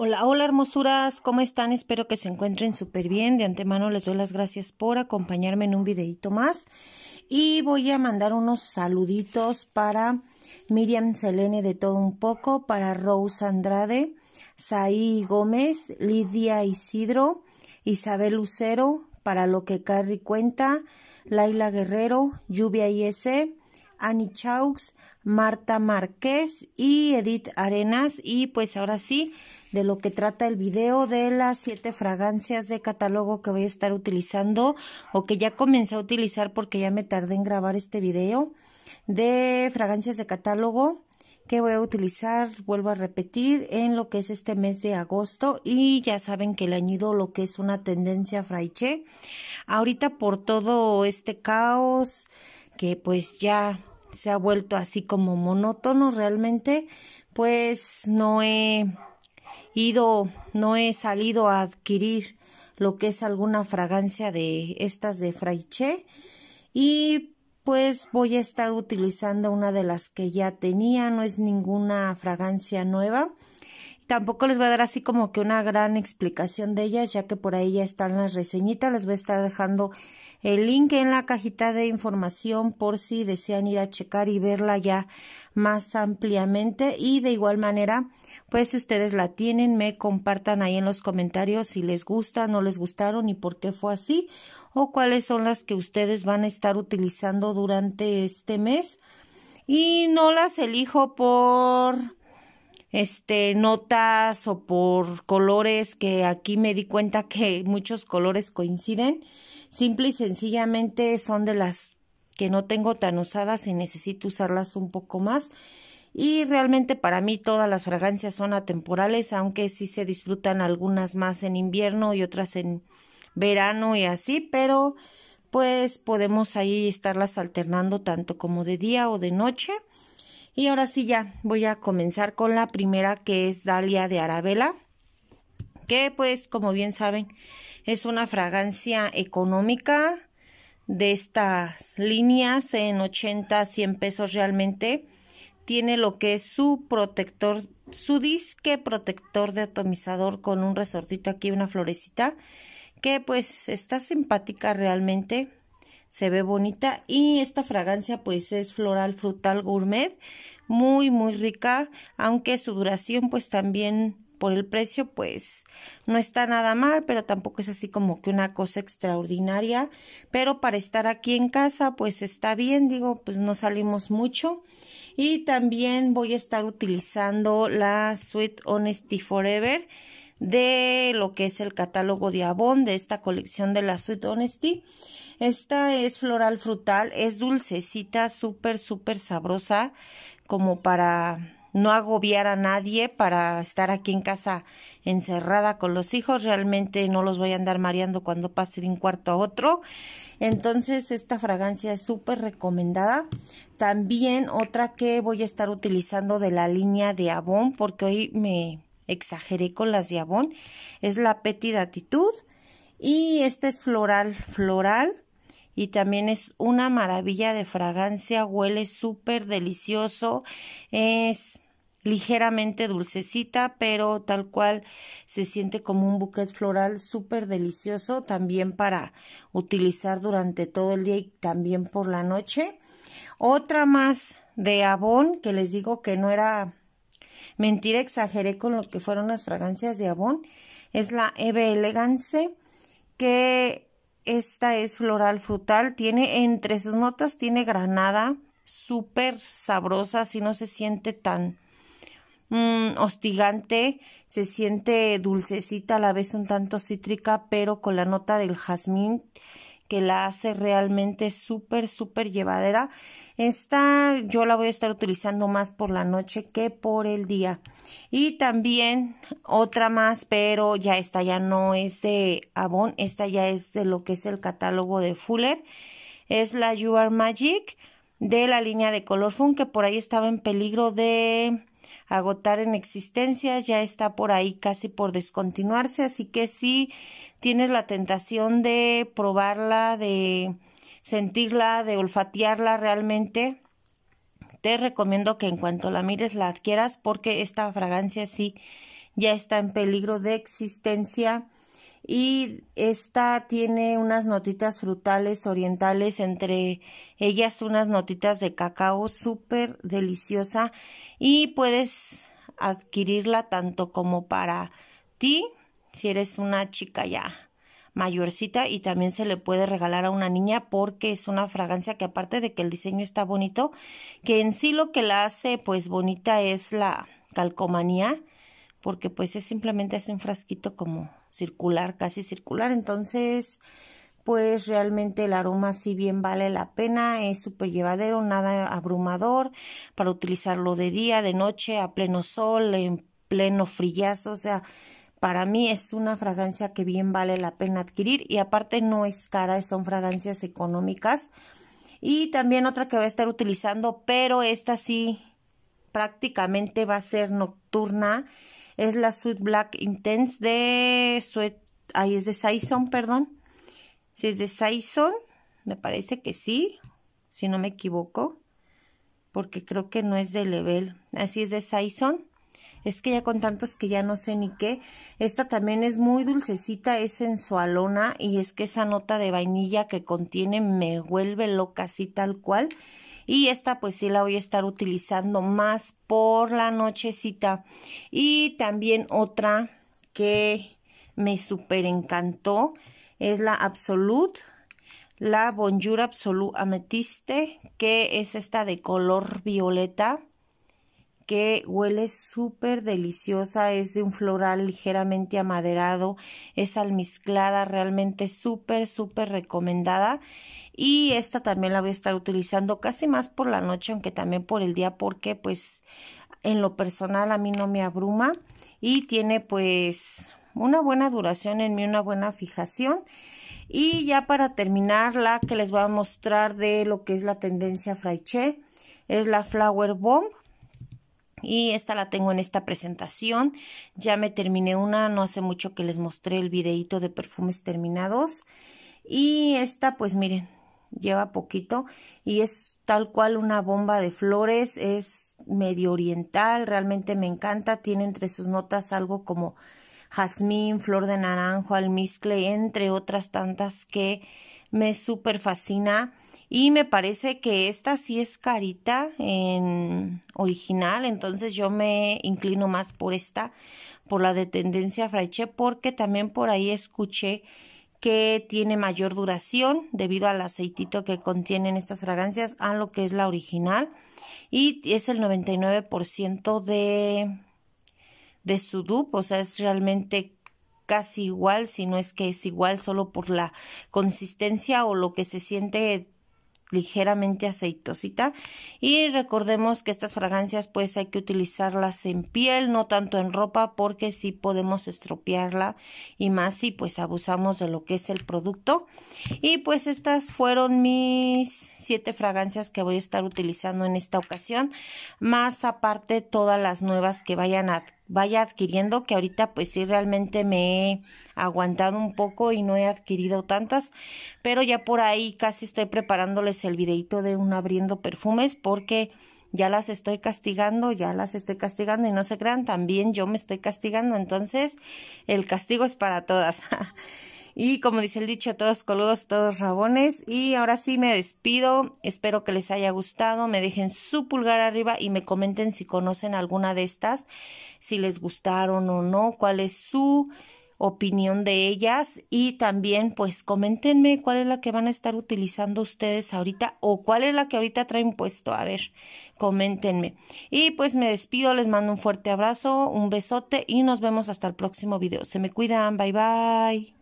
Hola, hola hermosuras, ¿cómo están? Espero que se encuentren súper bien. De antemano les doy las gracias por acompañarme en un videito más. Y voy a mandar unos saluditos para Miriam Selene de Todo Un Poco, para Rose Andrade, Saí Gómez, Lidia Isidro, Isabel Lucero, para Lo que Carrie Cuenta, Laila Guerrero, Lluvia IS, Annie Chaux, Marta Márquez y Edith Arenas. Y pues ahora sí, de lo que trata el video de las siete fragancias de catálogo que voy a estar utilizando o que ya comencé a utilizar porque ya me tardé en grabar este video de fragancias de catálogo que voy a utilizar, vuelvo a repetir, en lo que es este mes de agosto y ya saben que le añido lo que es una tendencia fraiche. Ahorita por todo este caos que pues ya se ha vuelto así como monótono realmente, pues no he ido, no he salido a adquirir lo que es alguna fragancia de estas de Fraiche y pues voy a estar utilizando una de las que ya tenía, no es ninguna fragancia nueva. Tampoco les voy a dar así como que una gran explicación de ellas, ya que por ahí ya están las reseñitas, les voy a estar dejando el link en la cajita de información por si desean ir a checar y verla ya más ampliamente y de igual manera pues si ustedes la tienen me compartan ahí en los comentarios si les gusta, no les gustaron y por qué fue así o cuáles son las que ustedes van a estar utilizando durante este mes y no las elijo por este notas o por colores que aquí me di cuenta que muchos colores coinciden Simple y sencillamente son de las que no tengo tan usadas y necesito usarlas un poco más. Y realmente para mí todas las fragancias son atemporales, aunque sí se disfrutan algunas más en invierno y otras en verano y así, pero pues podemos ahí estarlas alternando tanto como de día o de noche. Y ahora sí ya voy a comenzar con la primera que es Dalia de Arabella que pues como bien saben es una fragancia económica de estas líneas en 80, 100 pesos realmente. Tiene lo que es su protector, su disque protector de atomizador con un resortito aquí, una florecita, que pues está simpática realmente se ve bonita y esta fragancia pues es floral frutal gourmet muy muy rica aunque su duración pues también por el precio, pues no está nada mal, pero tampoco es así como que una cosa extraordinaria. Pero para estar aquí en casa, pues está bien, digo, pues no salimos mucho. Y también voy a estar utilizando la Sweet Honesty Forever de lo que es el catálogo de Avon, de esta colección de la Sweet Honesty. Esta es floral frutal, es dulcecita, súper, súper sabrosa, como para no agobiar a nadie para estar aquí en casa encerrada con los hijos. Realmente no los voy a andar mareando cuando pase de un cuarto a otro. Entonces esta fragancia es súper recomendada. También otra que voy a estar utilizando de la línea de Avon porque hoy me exageré con las de Avon. Es la Petit Attitude y esta es floral, floral y también es una maravilla de fragancia, huele súper delicioso, es ligeramente dulcecita, pero tal cual se siente como un bouquet floral súper delicioso también para utilizar durante todo el día y también por la noche. Otra más de Avon, que les digo que no era mentira, exageré con lo que fueron las fragancias de Avon, es la Eve Elegance, que esta es floral frutal. Tiene entre sus notas, tiene granada, súper sabrosa, así no se siente tan mm, hostigante, se siente dulcecita, a la vez un tanto cítrica, pero con la nota del jazmín que la hace realmente súper, súper llevadera. Esta yo la voy a estar utilizando más por la noche que por el día. Y también otra más, pero ya esta ya no es de Avon, esta ya es de lo que es el catálogo de Fuller. Es la You Are Magic de la línea de color fun que por ahí estaba en peligro de agotar en existencia, ya está por ahí casi por descontinuarse, así que si tienes la tentación de probarla, de sentirla, de olfatearla realmente, te recomiendo que en cuanto la mires la adquieras porque esta fragancia sí ya está en peligro de existencia y esta tiene unas notitas frutales orientales, entre ellas unas notitas de cacao súper deliciosa y puedes adquirirla tanto como para ti si eres una chica ya mayorcita y también se le puede regalar a una niña porque es una fragancia que aparte de que el diseño está bonito, que en sí lo que la hace pues bonita es la calcomanía porque pues es simplemente es un frasquito como circular, casi circular. Entonces, pues realmente el aroma sí bien vale la pena, es súper llevadero, nada abrumador para utilizarlo de día, de noche, a pleno sol, en pleno frillazo, o sea, para mí es una fragancia que bien vale la pena adquirir y aparte no es cara, son fragancias económicas. Y también otra que voy a estar utilizando, pero esta sí prácticamente va a ser nocturna es la Sweet Black Intense de Sweet, ahí es de Saison, perdón. Si es de Saison, me parece que sí, si no me equivoco, porque creo que no es de Level. Así es de Saison. Es que ya con tantos que ya no sé ni qué. Esta también es muy dulcecita, es alona. y es que esa nota de vainilla que contiene me vuelve loca así tal cual y esta pues sí la voy a estar utilizando más por la nochecita y también otra que me super encantó es la Absolute la Bonjour Absolute Ametiste que es esta de color violeta que huele súper deliciosa, es de un floral ligeramente amaderado, es almizclada, realmente súper, súper recomendada y esta también la voy a estar utilizando casi más por la noche, aunque también por el día porque pues en lo personal a mí no me abruma y tiene pues una buena duración en mí, una buena fijación. Y ya para terminar, la que les voy a mostrar de lo que es la tendencia Fraiche es la Flower Bomb. Y esta la tengo en esta presentación. Ya me terminé una, no hace mucho que les mostré el videito de perfumes terminados. Y esta, pues miren, lleva poquito y es tal cual una bomba de flores, es medio oriental, realmente me encanta, tiene entre sus notas algo como jazmín, flor de naranjo, almizcle, entre otras tantas que me súper fascina y me parece que esta sí es carita en original, entonces yo me inclino más por esta, por la de tendencia fraiche, porque también por ahí escuché que tiene mayor duración debido al aceitito que contienen estas fragancias a lo que es la original y es el 99% de de su o sea, es realmente casi igual, si no es que es igual solo por la consistencia o lo que se siente ligeramente aceitosita y recordemos que estas fragancias pues hay que utilizarlas en piel no tanto en ropa porque si podemos estropearla y más si pues abusamos de lo que es el producto y pues estas fueron mis siete fragancias que voy a estar utilizando en esta ocasión más aparte todas las nuevas que vayan a vaya adquiriendo, que ahorita pues sí realmente me he aguantado un poco y no he adquirido tantas, pero ya por ahí casi estoy preparándoles el videito de un abriendo perfumes porque ya las estoy castigando, ya las estoy castigando y no se crean, también yo me estoy castigando, entonces el castigo es para todas. Y como dice el dicho, todos coludos, todos rabones. Y ahora sí me despido. Espero que les haya gustado. Me dejen su pulgar arriba y me comenten si conocen alguna de estas, si les gustaron o no, cuál es su opinión de ellas y también pues coméntenme cuál es la que van a estar utilizando ustedes ahorita o cuál es la que ahorita traen puesto. A ver, coméntenme. Y pues me despido, les mando un fuerte abrazo, un besote y nos vemos hasta el próximo video. Se me cuidan, bye bye.